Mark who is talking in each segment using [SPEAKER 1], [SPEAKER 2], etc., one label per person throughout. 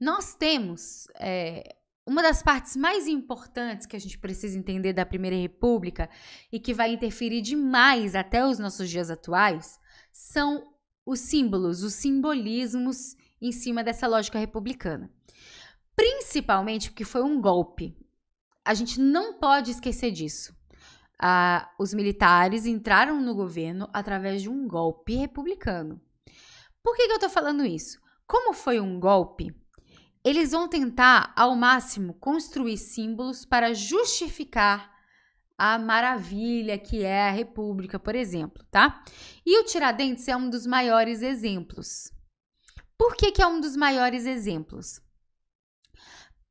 [SPEAKER 1] Nós temos é, uma das partes mais importantes que a gente precisa entender da Primeira República e que vai interferir demais até os nossos dias atuais são os símbolos, os simbolismos em cima dessa lógica republicana. Principalmente porque foi um golpe. A gente não pode esquecer disso. Ah, os militares entraram no governo através de um golpe republicano. Por que, que eu estou falando isso? Como foi um golpe, eles vão tentar, ao máximo, construir símbolos para justificar a maravilha que é a República, por exemplo, tá? E o Tiradentes é um dos maiores exemplos. Por que, que é um dos maiores exemplos?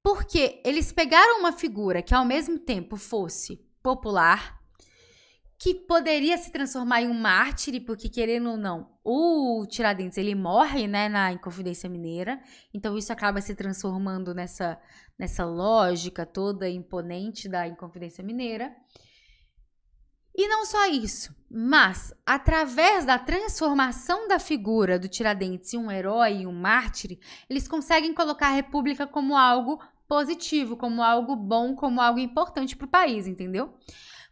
[SPEAKER 1] Porque eles pegaram uma figura que ao mesmo tempo fosse popular, que poderia se transformar em um mártir, porque querendo ou não, o Tiradentes ele morre, né, na Inconfidência Mineira. Então isso acaba se transformando nessa nessa lógica toda imponente da Inconfidência Mineira. E não só isso, mas através da transformação da figura do Tiradentes em um herói e um mártir, eles conseguem colocar a República como algo positivo, como algo bom, como algo importante para o país, entendeu?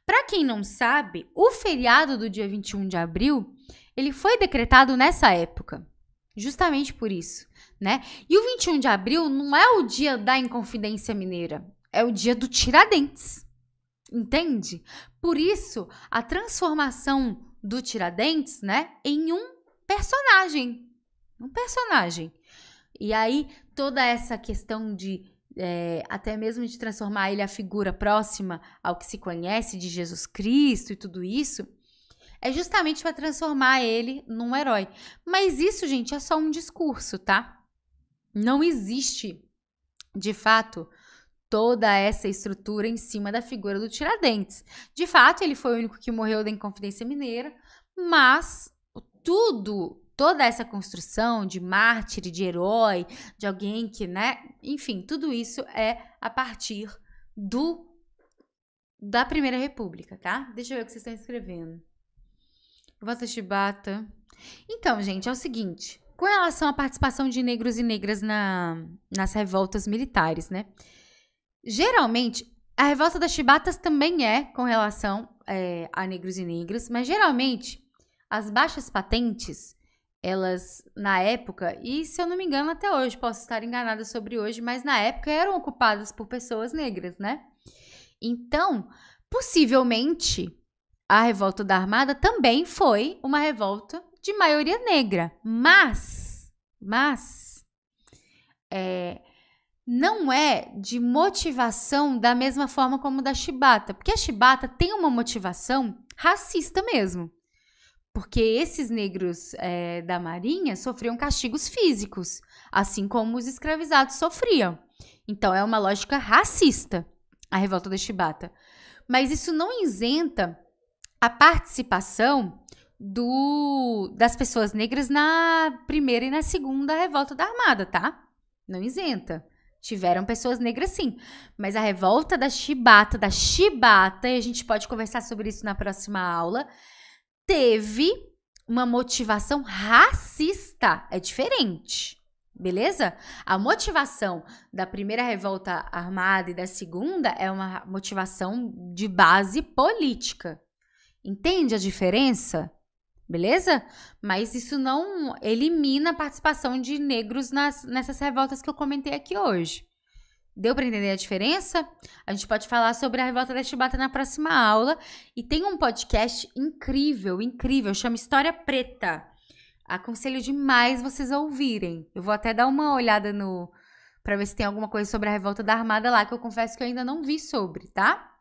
[SPEAKER 1] Para quem não sabe, o feriado do dia 21 de abril, ele foi decretado nessa época. Justamente por isso, né? E o 21 de abril não é o dia da Inconfidência Mineira, é o dia do Tiradentes. Entende? Por isso, a transformação do Tiradentes, né, em um personagem. Um personagem. E aí, toda essa questão de é, até mesmo de transformar ele a figura próxima ao que se conhece de Jesus Cristo e tudo isso, é justamente para transformar ele num herói. Mas isso, gente, é só um discurso, tá? Não existe, de fato, toda essa estrutura em cima da figura do Tiradentes. De fato, ele foi o único que morreu da Inconfidência Mineira, mas tudo toda essa construção de mártir, de herói, de alguém que, né? Enfim, tudo isso é a partir do da Primeira República, tá? Deixa eu ver o que vocês estão escrevendo. Vota Chibata. Então, gente, é o seguinte. Com relação à participação de negros e negras na, nas revoltas militares, né? Geralmente, a revolta das chibatas também é com relação é, a negros e negras, mas geralmente as baixas patentes elas na época, e se eu não me engano até hoje, posso estar enganada sobre hoje, mas na época eram ocupadas por pessoas negras, né? Então, possivelmente, a revolta da Armada também foi uma revolta de maioria negra, mas, mas, é, não é de motivação da mesma forma como da chibata, porque a chibata tem uma motivação racista mesmo. Porque esses negros é, da Marinha sofriam castigos físicos, assim como os escravizados sofriam. Então é uma lógica racista a revolta da Chibata. Mas isso não isenta a participação do, das pessoas negras na primeira e na segunda revolta da Armada, tá? Não isenta. Tiveram pessoas negras sim, mas a revolta da Chibata, da Chibata, e a gente pode conversar sobre isso na próxima aula, teve uma motivação racista. É diferente. Beleza? A motivação da primeira revolta armada e da segunda é uma motivação de base política. Entende a diferença? Beleza? Mas isso não elimina a participação de negros nas, nessas revoltas que eu comentei aqui hoje. Deu para entender a diferença? A gente pode falar sobre a revolta da chibata na próxima aula. E tem um podcast incrível, incrível, chama História Preta. Aconselho demais vocês ouvirem. Eu vou até dar uma olhada no para ver se tem alguma coisa sobre a revolta da armada lá que eu confesso que eu ainda não vi sobre, tá?